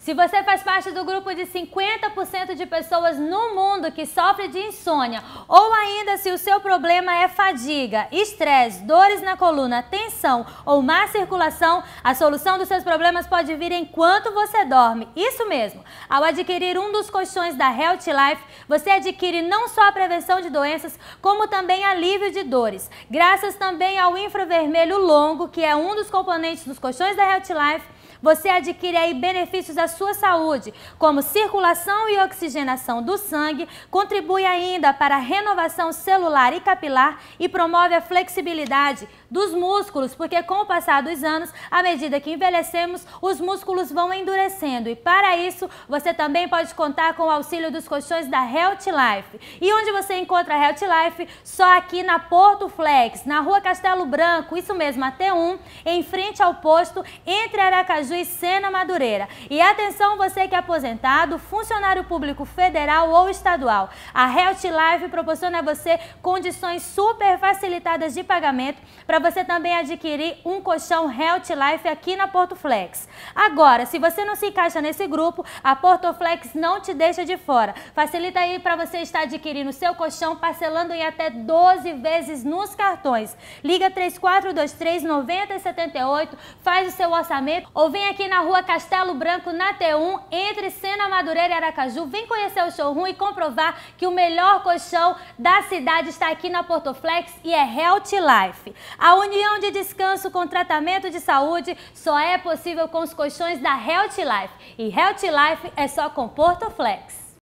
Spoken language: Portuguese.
Se você faz parte do grupo de 50% de pessoas no mundo que sofre de insônia, ou ainda se o seu problema é fadiga, estresse, dores na coluna, tensão ou má circulação, a solução dos seus problemas pode vir enquanto você dorme. Isso mesmo! Ao adquirir um dos colchões da Health Life, você adquire não só a prevenção de doenças, como também alívio de dores. Graças também ao infravermelho longo, que é um dos componentes dos colchões da Health Life, você adquire aí benefícios à sua saúde, como circulação e oxigenação do sangue, contribui ainda para a renovação celular e capilar e promove a flexibilidade dos músculos, porque com o passar dos anos, à medida que envelhecemos, os músculos vão endurecendo. E para isso, você também pode contar com o auxílio dos colchões da Health Life. E onde você encontra a Health Life? Só aqui na Porto Flex, na Rua Castelo Branco, isso mesmo, até um, em frente ao posto, entre Aracaju Juiz Sena Madureira. E atenção você que é aposentado, funcionário público federal ou estadual. A Health Life proporciona a você condições super facilitadas de pagamento para você também adquirir um colchão Health Life aqui na Porto Flex. Agora, se você não se encaixa nesse grupo, a Porto Flex não te deixa de fora. Facilita aí para você estar adquirindo seu colchão, parcelando em até 12 vezes nos cartões. Liga 3423 9078, faz o seu orçamento ou vem vem aqui na rua Castelo Branco, na T1, entre Sena Madureira e Aracaju. Vem conhecer o showroom e comprovar que o melhor colchão da cidade está aqui na Portoflex e é Health Life. A união de descanso com tratamento de saúde só é possível com os colchões da Health Life. E Health Life é só com Portoflex.